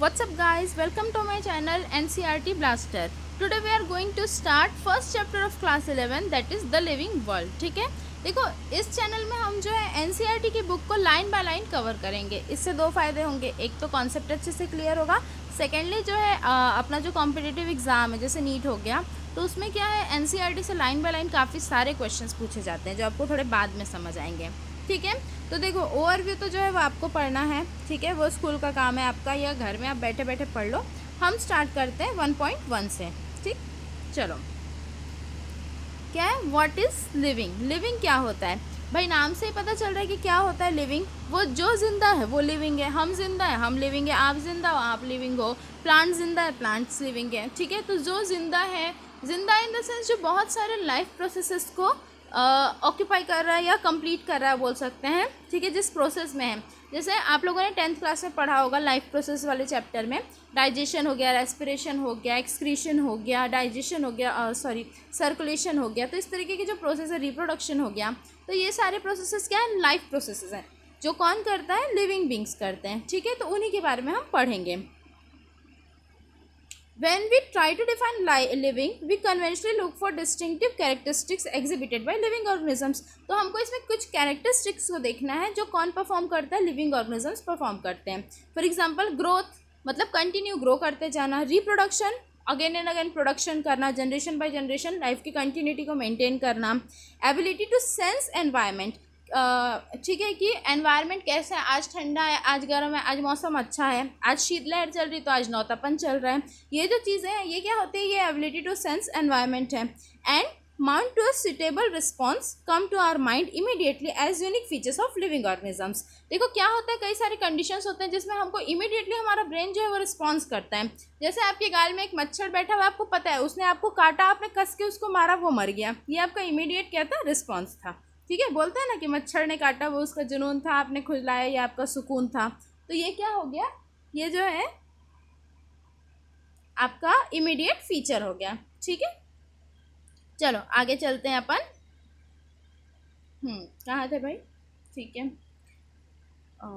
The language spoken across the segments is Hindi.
What's up guys welcome to my channel NCRT e Blaster today we are going to start first chapter of class 11 that is the living world ठीक है देखो इस चैनल में हम जो है एन e की बुक को लाइन बाय लाइन कवर करेंगे इससे दो फायदे होंगे एक तो कॉन्सेप्ट अच्छे से क्लियर होगा सेकेंडली जो है आ, अपना जो कॉम्पिटेटिव एग्ज़ाम है जैसे नीट हो गया तो उसमें क्या है एन e से लाइन बाय लाइन काफ़ी सारे क्वेश्चन पूछे जाते हैं जो आपको थोड़े बाद में समझ आएंगे ठीक है तो देखो ओवरव्यू तो जो है वो आपको पढ़ना है ठीक है वो स्कूल का काम है आपका या घर में आप बैठे बैठे पढ़ लो हम स्टार्ट करते हैं वन पॉइंट वन से ठीक चलो क्या है वॉट इज़ लिविंग लिविंग क्या होता है भाई नाम से ही पता चल रहा है कि क्या होता है लिविंग वो जो ज़िंदा है वो लिविंग है हम जिंदा है हम लिविंग है आप जिंदा हो आप लिविंग हो प्लांट जिंदा है प्लांट्स लिविंग है ठीक है तो जो जिंदा है जिंदा इन द सेंस जो बहुत सारे लाइफ प्रोसेसेस को ऑक्यूपाई कर रहा है या कंप्लीट कर रहा है बोल सकते हैं ठीक है जिस प्रोसेस में है जैसे आप लोगों ने टेंथ क्लास में पढ़ा होगा लाइफ प्रोसेस वाले चैप्टर में डाइजेशन हो गया रेस्पिरेशन हो गया एक्सक्रीशन हो गया डाइजेशन हो गया सॉरी सर्कुलेशन हो गया तो इस तरीके के जो प्रोसेस है रिप्रोडक्शन हो गया तो ये सारे प्रोसेसेस क्या है लाइफ प्रोसेसेस हैं जो कौन करता है लिविंग बींग्स करते हैं ठीक है तो उन्हीं के बारे में हम पढ़ेंगे When we try to define living, we conventionally look for distinctive characteristics exhibited by living organisms. तो हमको इसमें कुछ characteristics को देखना है जो कौन perform करता है living organisms perform करते हैं For example, growth मतलब continue grow करते जाना reproduction again and again production करना जनरेशन बाय जनरेशन लाइफ की कंटिन्यूटी को मेंटेन करना एबिलिटी टू सेंस एनवायरनमेंट ठीक है कि एनवायरनमेंट कैसा है आज ठंडा है आज गर्म है आज मौसम अच्छा है आज शीतलहर चल रही तो आज नौतापन चल रहा है ये जो चीज़ें हैं ये क्या होती है ये एबिलिटी टू सेंस एनवायरनमेंट है and mount to a suitable response come to our mind immediately as unique features of living organisms देखो क्या होता है कई सारे कंडीशंस होते हैं जिसमें हमको इमीडिएटली हमारा ब्रेन जो है वो रिस्पॉन्स करता है जैसे आपके गाल में एक मच्छर बैठा हुआ आपको पता है उसने आपको काटा आपने कस के उसको मारा वो मर गया ये आपका इमीडिएट क्या था रिस्पॉन्स था ठीक है बोलते हैं ना कि मच्छर ने काटा वो उसका जुनून था आपने खुजलाया या आपका सुकून था तो ये क्या हो गया ये जो है आपका इमीडिएट फीचर हो गया ठीक है चलो आगे चलते हैं अपन हम्म कहाँ थे भाई ठीक है uh...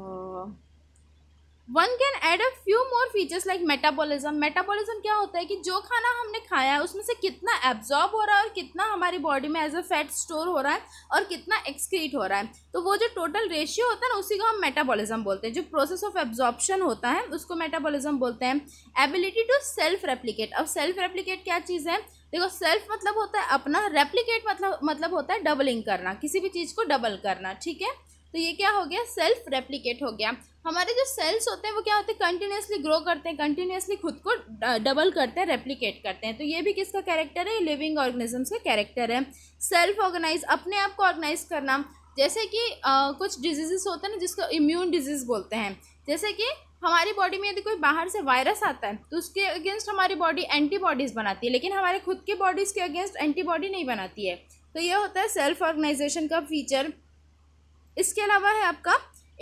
one can add a few more features like metabolism metabolism क्या होता है कि जो खाना हमने खाया है उसमें से कितना एब्जॉर्ब हो रहा है और कितना हमारी बॉडी में एज अ फैट स्टोर हो रहा है और कितना एक्सक्रीट हो रहा है तो वो जो टोटल रेशियो होता है ना उसी को हम मेटाबॉलिज्म बोलते हैं जो प्रोसेस ऑफ एब्जॉर्प्शन होता है उसको मेटाबॉलिज्म बोलते हैं एबिलिटी टू सेल्फ रेप्लीकेट अब सेल्फ रेप्लीकेट क्या चीज़ है देखो सेल्फ मतलब होता है अपना रेप्लीकेट मतलब मतलब होता है डबलिंग करना किसी भी चीज़ को डबल करना ठीक है तो ये क्या हो गया सेल्फ रेप्लीकेट हो गया हमारे जो सेल्स होते हैं वो क्या होते हैं कंटिन्यूसली ग्रो करते हैं कंटिन्यूसली खुद को डबल करते हैं रेप्लिकेट करते हैं तो ये भी किसका कैरेक्टर है लिविंग ऑर्गेनिजम्स का कैरेक्टर है सेल्फ ऑर्गेनाइज अपने आप को ऑर्गेनाइज करना जैसे कि आ, कुछ डिजीजेस होते हैं ना जिसको इम्यून डिजीज़ बोलते हैं जैसे कि हमारी बॉडी में यदि कोई बाहर से वायरस आता है तो उसके अगेंस्ट हमारी बॉडी एंटीबॉडीज़ बनाती है लेकिन हमारे खुद के बॉडीज़ के अगेंस्ट एंटीबॉडी नहीं बनाती है तो ये होता है सेल्फ ऑर्गेनाइजेशन का फीचर इसके अलावा है आपका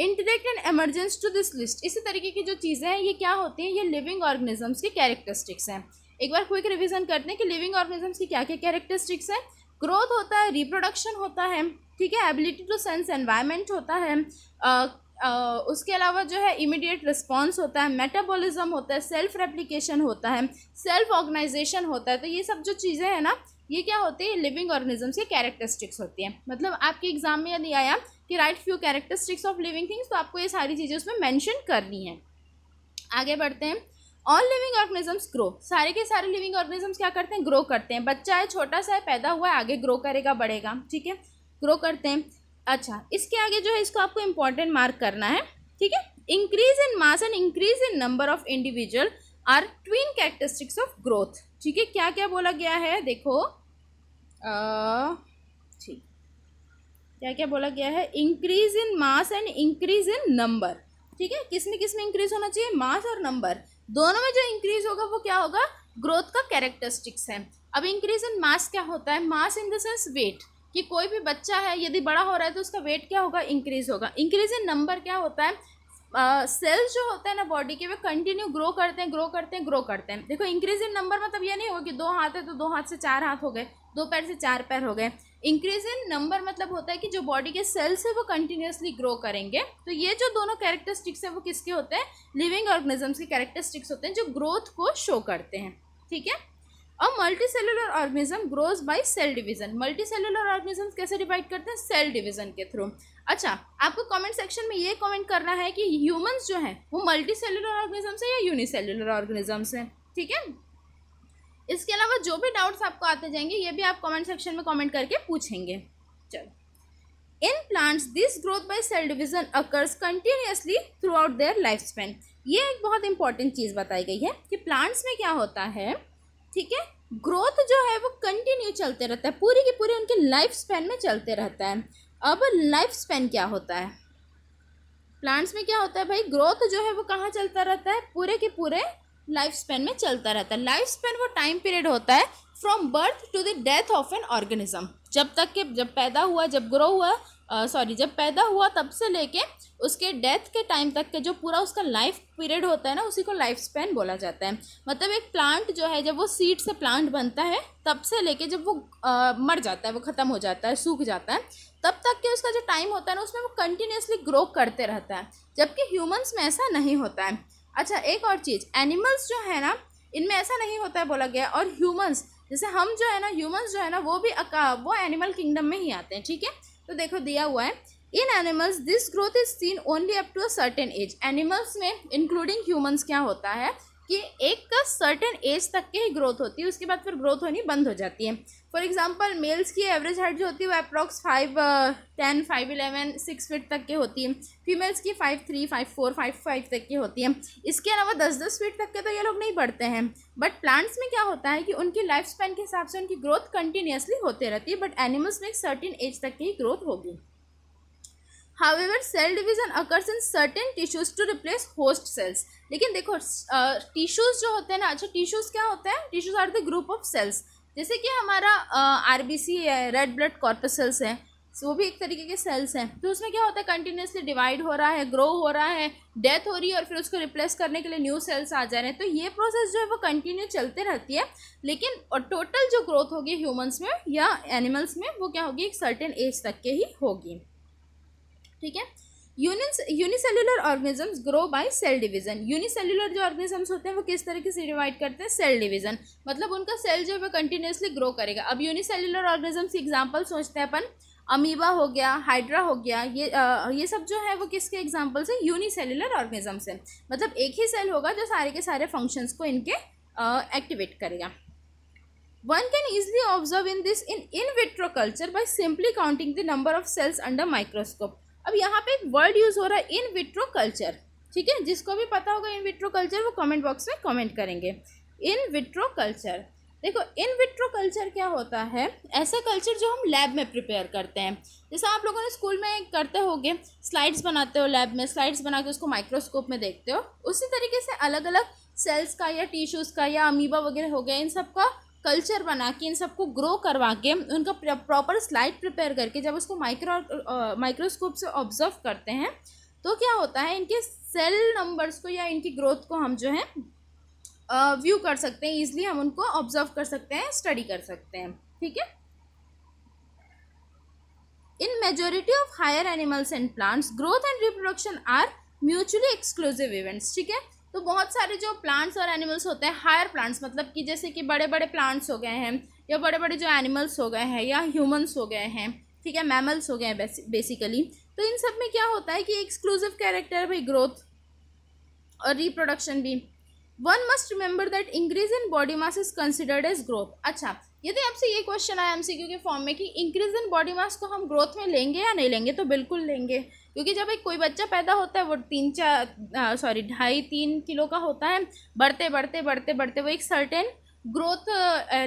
interact and emergence to this list इसी तरीके की जो चीज़ें हैं ये क्या होती हैं ये लिविंग ऑर्गेनिजम्स की कैरेक्टरिस्टिक्स हैं एक बार क्विक रिविज़न करते हैं कि लिविंग ऑर्गेनिजम्स की क्या क्या कैरेक्टरिस्टिक्स हैं ग्रोथ होता है रिप्रोडक्शन होता है ठीक है एबिलिटी टू सेंस एनवायरमेंट होता है आ, आ, उसके अलावा जो है इमिडिएट रिस्पॉन्स होता है मेटाबोलिज़म होता है सेल्फ रेप्लीकेशन होता है सेल्फ ऑर्गेनाइजेशन होता है तो ये सब जो चीज़ें हैं ना ये क्या होती है लिविंग ऑर्गेनिजम्स की कैरेक्टरिस्टिक्स होती हैं मतलब आपके एग्जाम में यदि आया कि right few characteristics of living things तो आपको ये सारी चीज़ें उसमें मैंशन करनी है आगे बढ़ते हैं ऑल लिविंग ऑर्गेनिजम्स ग्रो सारे के सारे लिविंग ऑर्गेनिजम्स क्या करते हैं ग्रो करते हैं बच्चा है छोटा सा है पैदा हुआ है आगे ग्रो करेगा बढ़ेगा ठीक है ग्रो करते हैं अच्छा इसके आगे जो है इसको आपको इंपॉर्टेंट मार्क करना है ठीक है increase in mass and increase in number of individual are twin characteristics of growth ठीक है क्या क्या बोला गया है देखो आ, क्या क्या बोला गया है increase in mass and increase in number ठीक है किस में किस में इंक्रीज होना चाहिए मास और नंबर दोनों में जो इंक्रीज होगा वो क्या होगा ग्रोथ का कैरेक्टरिस्टिक्स है अब इंक्रीज इन मास क्या होता है mass in the sense weight कि कोई भी बच्चा है यदि बड़ा हो रहा है तो उसका वेट क्या होगा इंक्रीज होगा इंक्रीज इन नंबर क्या होता है सेल्स uh, जो होते हैं ना बॉडी के वे कंटिन्यू ग्रो करते हैं ग्रो करते हैं ग्रो करते हैं देखो इंक्रीज इन नंबर मतलब ये नहीं होगा कि दो हाथ है तो दो हाथ से चार हाथ हो गए दो पैर से चार पैर हो गए इंक्रीज इन नंबर मतलब होता है कि जो बॉडी के सेल्स है वो कंटिन्यूसली ग्रो करेंगे तो ये जो दोनों कैरेक्टरिस्टिक्स है वो किसके होते हैं लिविंग ऑर्गेनिजम्स के कैरेक्टरिस्टिक्स होते हैं जो ग्रोथ को शो करते हैं ठीक है और multi cellular organism grows by cell division multi cellular organism कैसे डिवाइड करते हैं सेल डिवीजन के थ्रू अच्छा आपको कमेंट सेक्शन में ये कमेंट करना है कि ह्यूमंस जो हैं वो मल्टी सेलुलर ऑर्गेनिजम्स है या यूनिसेलुलर ऑर्गेनिज्म हैं ठीक है इसके अलावा जो भी डाउट्स आपको आते जाएंगे ये भी आप कमेंट सेक्शन में कमेंट करके पूछेंगे चलो in plants this growth by cell division occurs continuously throughout their life span ये एक बहुत इंपॉर्टेंट चीज़ बताई गई है कि प्लांट्स में क्या होता है ठीक है ग्रोथ जो है वो कंटिन्यू चलते रहता है पूरी की पूरी उनके लाइफ स्पेन में चलते रहता है अब लाइफ स्पेन क्या होता है प्लांट्स में क्या होता है भाई ग्रोथ जो है वो कहाँ चलता रहता है पूरे के पूरे लाइफ स्पेन में चलता रहता है लाइफ स्पेन वो टाइम पीरियड होता है from birth to the death of an organism जब तक के जब पैदा हुआ जब ग्रो हुआ सॉरी जब पैदा हुआ तब से लेके उसके डेथ के टाइम तक के जो पूरा उसका लाइफ पीरियड होता है ना उसी को लाइफ स्पेन बोला जाता है मतलब एक प्लांट जो है जब वो सीड से प्लांट बनता है तब से लेके जब वो आ, मर जाता है वो ख़त्म हो जाता है सूख जाता है तब तक के उसका जो टाइम होता है ना उसमें वो कंटिन्यूसली ग्रो करते रहता है जबकि ह्यूमन्स में ऐसा नहीं होता है अच्छा एक और चीज़ एनिमल्स जो है ना इनमें ऐसा नहीं होता है बोला गया और ह्यूमंस जैसे हम जो है ना ह्यूमंस जो है ना वो भी अका वो एनिमल किंगडम में ही आते हैं ठीक है तो देखो दिया हुआ है in animals this growth is seen only up to a certain age animals में इंक्लूडिंग ह्यूमंस क्या होता है कि एक का सर्टेन एज तक के ही ग्रोथ होती है उसके बाद फिर ग्रोथ होनी बंद हो जाती है फॉर एग्जाम्पल मेल्स की एवरेज हाइट जो होती है वो approx five ten five eleven six feet तक के होती है फीमेल्स की five three five four five five तक की होती है इसके अलावा दस दस फीट तक के तो ये लोग नहीं बढ़ते हैं बट प्लांट्स में क्या होता है कि उनकी लाइफ स्पैन के हिसाब से उनकी ग्रोथ कंटिन्यूसली होती रहती है बट एनिमल्स में एक सर्टिन एज तक की ग्रोथ होगी ever cell division occurs in certain tissues to replace lost cells लेकिन देखो टिश्यूज uh, जो होते हैं ना अच्छा टिश्यूज क्या होते हैं tissues are the group of cells जैसे कि हमारा आर है रेड ब्लड कॉर्पसल्स है वो भी एक तरीके के सेल्स हैं तो उसमें क्या होता है कंटिन्यूसली डिवाइड हो रहा है ग्रो हो रहा है डेथ हो रही है और फिर उसको रिप्लेस करने के लिए न्यू सेल्स आ जा रहे हैं तो ये प्रोसेस जो है वो कंटिन्यू चलते रहती है लेकिन और टोटल जो ग्रोथ होगी ह्यूमंस में या एनिमल्स में वो क्या होगी एक सर्टेन एज तक के ही होगी ठीक है unicellular organisms grow by cell division unicellular जो ऑर्गेनिजम्स होते हैं वो किस तरीके से डिवाइड करते हैं सेल डिवीजन मतलब उनका सेल जो है वो कंटिन्यूसली ग्रो करेगा अब यूनिसेलुलर ऑर्गेनिजम्स की एग्जाम्पल सोचते हैं अपन अमीबा हो गया हाइड्रा हो गया ये आ, ये सब जो है वो किसके एग्जाम्पल्स हैं यूनिसेलुलर ऑर्गेनिजम्स हैं मतलब एक ही सेल होगा जो सारे के सारे फंक्शंस को इनके एक्टिवेट करेगा one can easily observe in this in in vitro culture by simply counting the number of cells under microscope अब यहाँ पे एक वर्ड यूज़ हो रहा है इन विट्रो कल्चर ठीक है जिसको भी पता होगा इन विट्रो कल्चर वो कमेंट बॉक्स में कमेंट करेंगे इन विट्रो कल्चर देखो इन विट्रो कल्चर क्या होता है ऐसा कल्चर जो हम लैब में प्रिपेयर करते हैं जैसे आप लोगों ने स्कूल में करते होगे स्लाइड्स बनाते हो लैब में स्लाइड्स बना के उसको माइक्रोस्कोप में देखते हो उसी तरीके से अलग अलग सेल्स का या टिश्यूज़ का या अमीबा वगैरह हो गया इन सब का कल्चर बना के इन सबको ग्रो करवा के उनका प्रॉपर स्लाइड प्रिपेयर करके जब उसको माइक्रो माइक्रोस्कोप से ऑब्जर्व करते हैं तो क्या होता है इनके सेल नंबर्स को या इनकी ग्रोथ को हम जो है व्यू कर सकते हैं ईजिली हम उनको ऑब्जर्व कर सकते हैं स्टडी कर सकते हैं ठीक है in majority of higher animals and plants growth and reproduction are mutually exclusive events ठीक है तो बहुत सारे जो प्लांट्स और एनिमल्स होते हैं हायर प्लांट्स मतलब कि जैसे कि बड़े बड़े प्लांट्स हो गए हैं या बड़े बड़े जो एनिमल्स हो गए हैं या ह्यूमन्स हो गए हैं ठीक है मैमल्स हो गए हैं बेसिकली तो इन सब में क्या होता है कि एक्सक्लूसिव कैरेक्टर भाई ग्रोथ और रिप्रोडक्शन भी one must remember that increase in body mass is considered as growth अच्छा यदि तो आपसे ये क्वेश्चन आया क्यू के फॉर्म में कि इंक्रीज इन बॉडी मास को हम ग्रोथ में लेंगे या नहीं लेंगे तो बिल्कुल लेंगे क्योंकि जब एक कोई बच्चा पैदा होता है वो तीन चार सॉरी ढाई तीन किलो का होता है बढ़ते बढ़ते बढ़ते बढ़ते वो एक सर्टेन ग्रोथ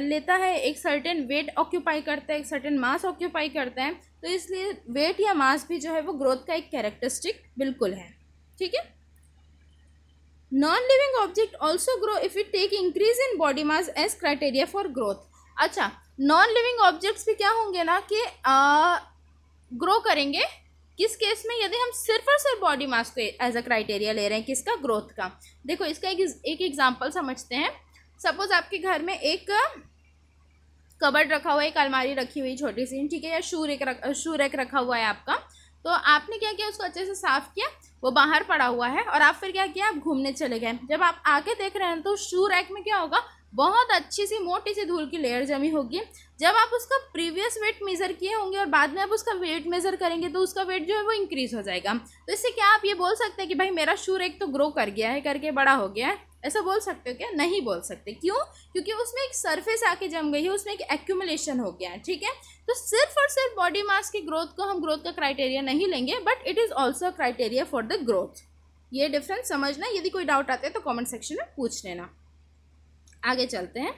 लेता है एक सर्टेन वेट ऑक्यूपाई करता है एक सर्टेन मास ऑक्यूपाई करता है तो इसलिए वेट या मास भी जो है वो ग्रोथ का एक कैरेक्टरिस्टिक बिल्कुल है ठीक है non living object also grow if you take increase in body mass as criteria for growth अच्छा नॉन लिविंग ऑब्जेक्ट्स भी क्या होंगे ना कि ग्रो करेंगे किस केस में यदि हम सिर्फ और सिर्फ बॉडी मास को एज अ क्राइटेरिया ले रहे हैं किसका ग्रोथ का देखो इसका एक एग्जाम्पल समझते हैं सपोज आपके घर में एक कबर्ड रखा हुआ है एक अलमारी रखी हुई छोटी सी ठीक है या शू रेक रख शू रेक रखा हुआ है आपका तो आपने क्या किया उसको अच्छे से साफ़ किया वो बाहर पड़ा हुआ है और आप फिर क्या किया आप घूमने चले गए जब आप आके देख रहे हैं तो शू रैक में क्या होगा बहुत अच्छी सी मोटी सी धूल की लेयर जमी होगी जब आप उसका प्रीवियस वेट मेज़र किए होंगे और बाद में आप उसका वेट मेज़र करेंगे तो उसका वेट जो है वो इंक्रीज़ हो जाएगा तो इससे क्या आप ये बोल सकते हैं कि भाई मेरा शूर एक तो ग्रो कर गया है करके बड़ा हो गया है ऐसा बोल सकते हो क्या नहीं बोल सकते क्यों क्योंकि उसमें एक सरफेस आके जम गई है उसमें एक एक्यूमुलेशन हो गया है ठीक है तो सिर्फ और सिर्फ बॉडी मास की ग्रोथ को हम ग्रोथ का क्राइटेरिया नहीं लेंगे but it is also criteria for the growth ये डिफरेंस समझना यदि कोई डाउट आता है तो कमेंट सेक्शन में पूछ लेना आगे चलते हैं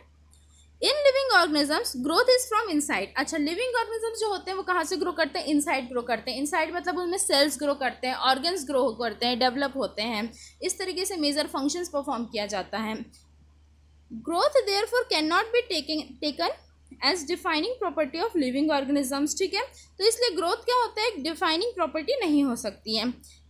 in living organisms growth is from inside अच्छा लिविंग ऑर्गेनिजम्स जो होते हैं वो कहाँ से ग्रो करते हैं इनसाइड ग्रो करते हैं इनसाइड मतलब उनमें सेल्स ग्रो करते हैं ऑर्गन्स ग्रो करते हैं डेवलप होते हैं इस तरीके से मेजर फंक्शंस परफॉर्म किया जाता है growth therefore can not be taking taken as defining property of living organisms ठीक है तो इसलिए ग्रोथ क्या होता है एक डिफाइनिंग प्रॉपर्टी नहीं हो सकती है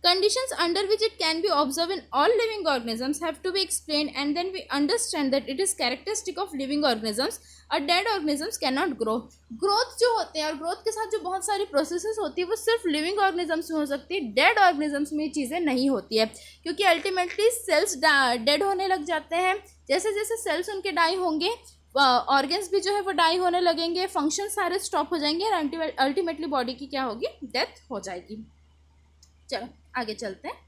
conditions under which it can be observe in all living organisms have to be explain and then we understand that it is characteristic of living organisms और dead organisms can not grow growth जो होते हैं और ग्रोथ के साथ जो बहुत सारी प्रोसेसेस होती है वो सिर्फ लिविंग ऑर्गेनिजम्स में हो सकती है डेड ऑर्गेनिजम्स में ये चीज़ें नहीं होती है क्योंकि अल्टीमेटली सेल्स डेड होने लग जाते हैं जैसे जैसे सेल्स उनके डाई होंगे ऑर्गन्स भी जो है वो डाई होने लगेंगे फंक्शन सारे स्टॉप हो जाएंगे और अल्टीमेटली बॉडी की क्या होगी डेथ हो जाएगी चलो आगे चलते हैं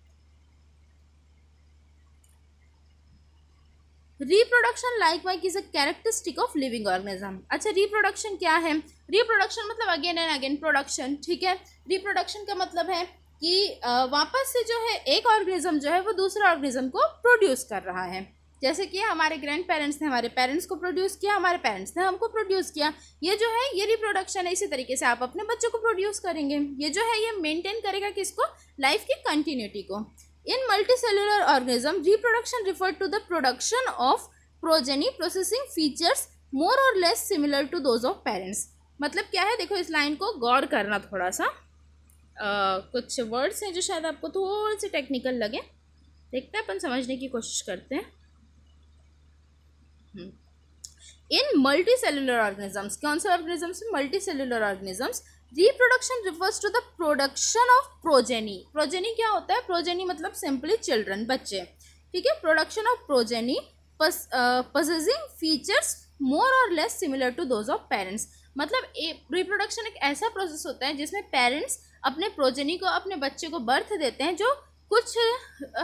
reproduction likewise is a characteristic of living organism अच्छा रिप्रोडक्शन क्या है रिप्रोडक्शन मतलब अगेन एंड अगेन प्रोडक्शन ठीक है रिप्रोडक्शन का मतलब है कि वापस से जो है एक ऑर्गेनिज्म जो है वो दूसरा ऑर्गेनिज्म को प्रोड्यूस कर रहा है जैसे कि हमारे ग्रैंड पेरेंट्स ने हमारे पेरेंट्स को प्रोड्यूस किया हमारे पेरेंट्स ने हमको प्रोड्यूस किया ये जो है ये रिप्रोडक्शन है इसी तरीके से आप अपने बच्चों को प्रोड्यूस करेंगे ये जो है ये मेंटेन करेगा किसको लाइफ की कंटिन्यूटी को in multi cellular organism reproduction refer to the production of progeny processing features more or less similar to those of parents मतलब क्या है देखो इस लाइन को गौर करना थोड़ा सा आ, कुछ वर्ड्स हैं जो शायद आपको थोड़े से टेक्निकल लगे देखते हैं अपन समझने की कोशिश करते हैं hmm. In multi cellular organisms कौन से organisms multi cellular organisms reproduction refers to the production of progeny progeny क्या होता है प्रोजेनी मतलब सिंपली चिल्ड्रन बच्चे ठीक है production of progeny possessing features more or less similar to those of parents मतलब रिप्रोडक्शन एक ऐसा प्रोसेस होता है जिसमें पेरेंट्स अपने प्रोजेनी को अपने बच्चे को बर्थ देते हैं जो कुछ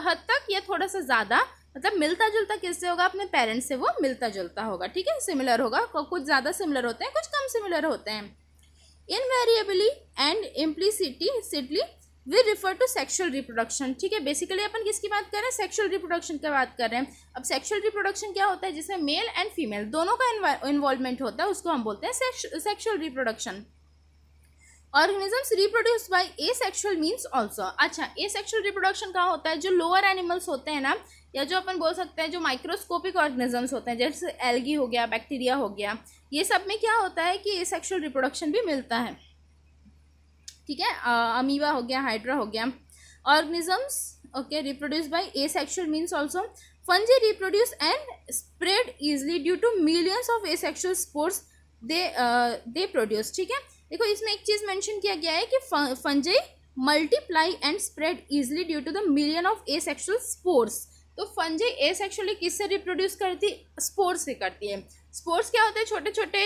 हद तक या थोड़ा सा ज़्यादा मतलब मिलता जुलता किससे होगा अपने पेरेंट्स से वो मिलता जुलता होगा ठीक है सिमिलर होगा कुछ ज़्यादा सिमिलर होते हैं कुछ कम सिमिलर होते हैं invariably and implicitly we refer to sexual reproduction ठीक है बेसिकली अपन किसकी बात कर रहे हैं सेक्शुअल रिप्रोडक्शन की बात कर रहे हैं अब सेक्शुअल रिप्रोडक्शन क्या होता है जिसमें मेल एंड फीमेल दोनों का इन्वॉल्वमेंट होता है उसको हम बोलते हैं sexual reproduction organisms reproduce by sexual means also अच्छा ए सेक्शुअल रिप्रोडक्शन कहाँ होता है जो लोअर एनिमल्स होते हैं ना या जो अपन बोल सकते हैं जो माइक्रोस्कोपिक ऑर्गेनिजम्स होते हैं जैसे एल्गी हो गया बैक्टीरिया हो गया ये सब में क्या होता है कि ए सेक्शुअल रिप्रोडक्शन भी मिलता है ठीक है अमीवा हो गया हाइड्रा हो गया organisms okay reproduce by sexual means also fungi reproduce and spread easily due to millions of asexual spores they they produce ठीक है देखो इसमें एक चीज़ मेंशन किया गया है कि fungi multiply and spread easily due to the million of asexual spores तो फंजे ए सेक्शुअली किससे रिप्रोड्यूस करती स्पोर्स से करती है स्पोर्स क्या होते हैं छोटे छोटे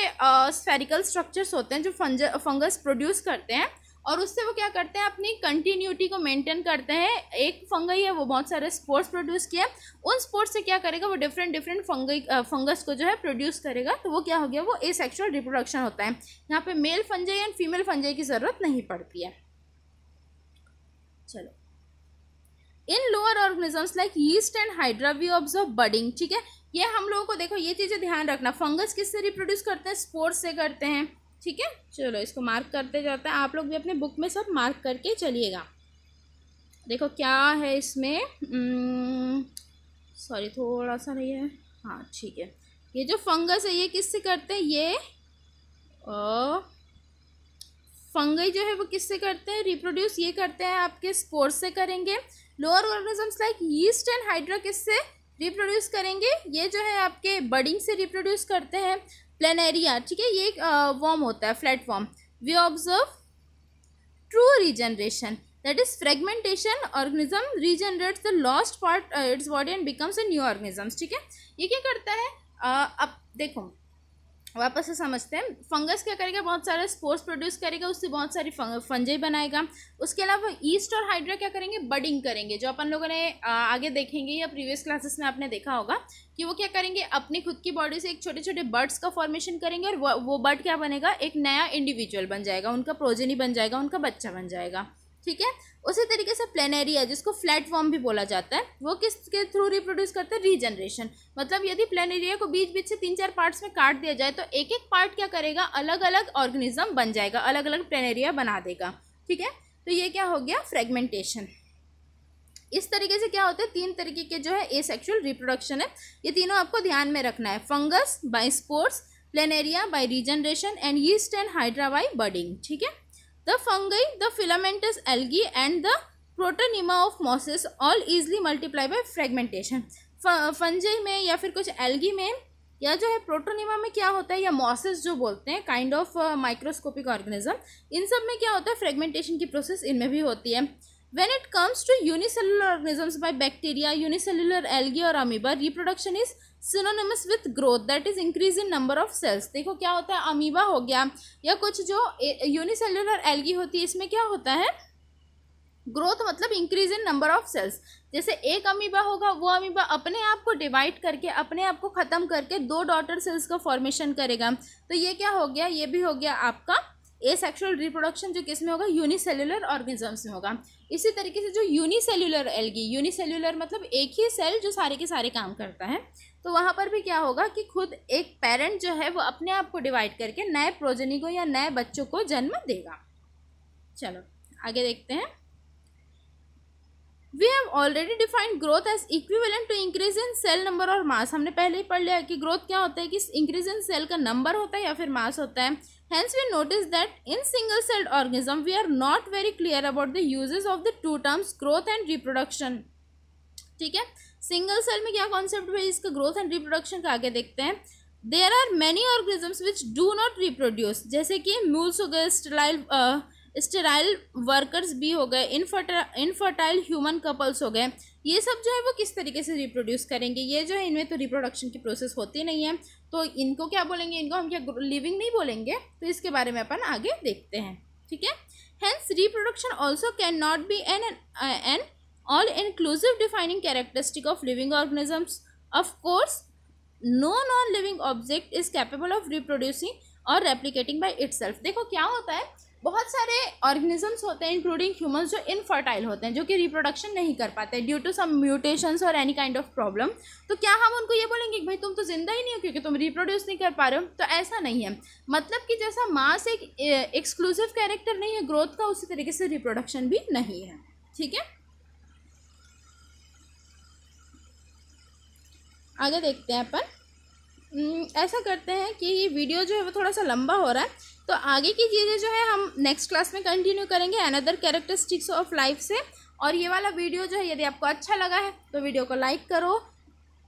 स्फेरिकल स्ट्रक्चर्स होते हैं जो फंज फंगस प्रोड्यूस करते हैं और उससे वो क्या करते हैं अपनी कंटिन्यूटी को मेंटेन करते हैं एक फंगई है वो बहुत सारे स्पोर्ट्स प्रोड्यूस किया उन स्पोर्ट्स से क्या करेगा वो डिफरेंट डिफरेंट फंगई फंगस को जो है प्रोड्यूस करेगा तो वो क्या हो गया वो ए सेक्शुअल रिप्रोडक्शन होता है यहाँ पे male fungi and female fungi की ज़रूरत नहीं पड़ती है चलो in lower organisms like yeast and hydra we observe budding ठीक है ये हम लोगों को देखो ये चीज़ें ध्यान रखना फंगस किससे रिप्रोड्यूस करते हैं स्पोर्ट्स से करते हैं ठीक है चलो इसको मार्क करते जाते हैं आप लोग भी अपने बुक में सब मार्क करके चलिएगा देखो क्या है इसमें सॉरी hmm, थोड़ा सा नहीं है हाँ ठीक है ये जो फंगस है ये किससे करते हैं ये फंगई जो है वो किससे करते हैं रिप्रोड्यूस ये करते हैं आपके स्पोर से करेंगे lower organisms like yeast and hydra किससे रिप्रोड्यूस करेंगे ये जो है आपके बडिंग से रिप्रोड्यूस करते हैं प्लेनेरिया ठीक है ये एक वॉर्म होता है flat worm we observe true regeneration that is fragmentation organism regenerate the lost part its body and becomes a new organisms ठीक है ये क्या करता है uh, अब देखो वापस से समझते हैं फंगस क्या करेगा बहुत सारे स्पोर्स प्रोड्यूस करेगा उससे बहुत सारी फंजे बनाएगा उसके अलावा ईस्ट और हाइड्रा क्या करेंगे बडिंग करेंगे जो अपन लोगों ने आगे देखेंगे या प्रीवियस क्लासेस में आपने देखा होगा कि वो क्या करेंगे अपनी खुद की बॉडी से एक छोटे छोटे बर्ड्स का फॉर्मेशन करेंगे और वो बर्ड क्या बनेगा एक नया इंडिविजुअल बन जाएगा उनका प्रोजेनी बन जाएगा उनका बच्चा बन जाएगा ठीक है उसी तरीके से प्लेनेरिया जिसको फ्लैट फॉर्म भी बोला जाता है वो किसके थ्रू रिप्रोड्यूस करते हैं रीजनरेशन मतलब यदि प्लेनेरिया को बीच बीच से तीन चार पार्ट्स में काट दिया जाए तो एक एक पार्ट क्या करेगा अलग अलग ऑर्गेनिज्म बन जाएगा अलग अलग प्लेनेरिया बना देगा ठीक है तो ये क्या हो गया फ्रेगमेंटेशन इस तरीके से क्या होते हैं तीन तरीके के जो है ए सेक्शुअल रिप्रोडक्शन है ये तीनों आपको ध्यान में रखना है fungus by spores planaria by regeneration and yeast and hydra by budding ठीक है The fungi, the filamentous algae and the protonema of mosses all easily multiply by fragmentation fungi में या फिर कुछ एल्गी में या जो है प्रोटोनिमा में क्या होता है या मॉसेस जो बोलते हैं काइंड ऑफ माइक्रोस्कोपिक ऑर्गेनिज्म इन सब में क्या होता है फ्रेगमेंटेशन की प्रोसेस इनमें भी होती है When it comes to unicellular organisms by bacteria, unicellular algae और amoeba, reproduction is synonymous with growth, that is increase in number of cells. देखो क्या होता है amoeba हो गया या कुछ जो unicellular algae होती है इसमें क्या होता है ग्रोथ मतलब increase in number of cells जैसे एक अमीबा होगा वो अमीबा अपने आप को डिवाइड करके अपने आप को ख़त्म करके दो डॉटर सेल्स का फॉर्मेशन करेगा तो ये क्या हो गया ये भी हो गया आपका ए सेक्शुअल रिप्रोडक्शन जो किस में होगा यूनिसेलुलर ऑर्गेनिजम्स में होगा इसी तरीके से जो यूनिसेल्यूलर एलगी यूनिसेल्यूलर मतलब एक ही सेल जो सारे के सारे काम करता है तो वहाँ पर भी क्या होगा कि खुद एक पेरेंट जो है वो अपने आप को डिवाइड करके नए प्रोजनी को या नए बच्चों को जन्म देगा चलो आगे देखते हैं we have already defined growth as equivalent to increase in cell number और मास हमने पहले ही पढ़ लिया कि ग्रोथ क्या होता है कि इंक्रीज इन सेल का नंबर होता है या फिर मास होता है hence we notice that in single celled organism we are not very clear about the usages of the two terms growth and reproduction ठीक है सिंगल सेल में क्या कॉन्सेप्ट है इसका ग्रोथ एंड रिप्रोडक्शन का आगे देखते हैं there are many organisms which do not reproduce जैसे कि मूल्स हो गए स्टलाइल स्टेराइल वर्कर्स भी हो गए इनफर्टा इनफर्टाइल ह्यूमन कपल्स हो गए ये सब जो है वो किस तरीके से रिप्रोड्यूस करेंगे ये जो है इनमें तो रिप्रोडक्शन की प्रोसेस होती नहीं है तो इनको क्या बोलेंगे इनको हम क्या लिविंग नहीं बोलेंगे तो इसके बारे में अपन आगे देखते हैं ठीक है hence reproduction also can not be an an all inclusive defining characteristic of living organisms of course no non living object is capable of reproducing or replicating by it देखो क्या होता है बहुत सारे ऑर्गेनिजम्स होते हैं इंक्लूडिंग ह्यूमंस जो इनफर्टाइल होते हैं जो कि रिप्रोडक्शन नहीं कर पाते ड्यू टू सम म्यूटेशंस और एनी काइंड ऑफ प्रॉब्लम तो क्या हम उनको ये बोलेंगे कि भाई तुम तो ज़िंदा ही नहीं हो क्योंकि तुम रिप्रोड्यूस नहीं कर पा रहे हो तो ऐसा नहीं है मतलब कि जैसा मास एक एक्सक्लूसिव कैरेक्टर नहीं है ग्रोथ का उसी तरीके से रिप्रोडक्शन भी नहीं है ठीक है आगे देखते हैं अपन ऐसा करते हैं कि ये वीडियो जो है वो थोड़ा सा लंबा हो रहा है तो आगे की चीज़ें जो है हम नेक्स्ट क्लास में कंटिन्यू करेंगे अनदर कैरेक्टरिस्टिक्स ऑफ लाइफ से और ये वाला वीडियो जो है यदि आपको अच्छा लगा है तो वीडियो को लाइक करो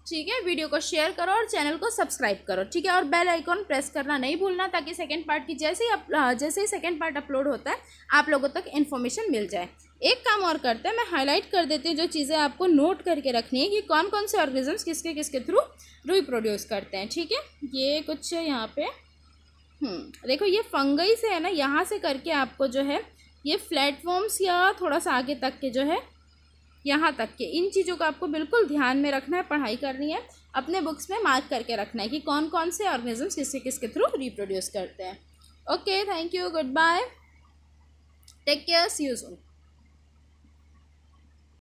ठीक है वीडियो को शेयर करो और चैनल को सब्सक्राइब करो ठीक है और बेल आइकॉन प्रेस करना नहीं भूलना ताकि सेकेंड पार्ट की जैसे ही अप, जैसे ही सेकेंड पार्ट अपलोड होता है आप लोगों तक इन्फॉर्मेशन मिल जाए एक काम और करते हैं मैं हाईलाइट कर देती हूँ जो चीज़ें आपको नोट करके रखनी है कि कौन कौन से ऑर्गेजम्स किसके किसके थ्रू रिप्रोड्यूस करते हैं ठीक है ये कुछ यहाँ पे हम्म, देखो ये फंगई से है ना यहाँ से करके आपको जो है ये प्लेटफॉर्म्स या थोड़ा सा आगे तक के जो है यहाँ तक के इन चीज़ों का आपको बिल्कुल ध्यान में रखना है पढ़ाई करनी है अपने बुक्स में मार्क करके रखना है कि कौन कौन से ऑर्गेनिजम्स किसके किसके थ्रू रिप्रोड्यूस करते हैं okay thank you goodbye take care see you soon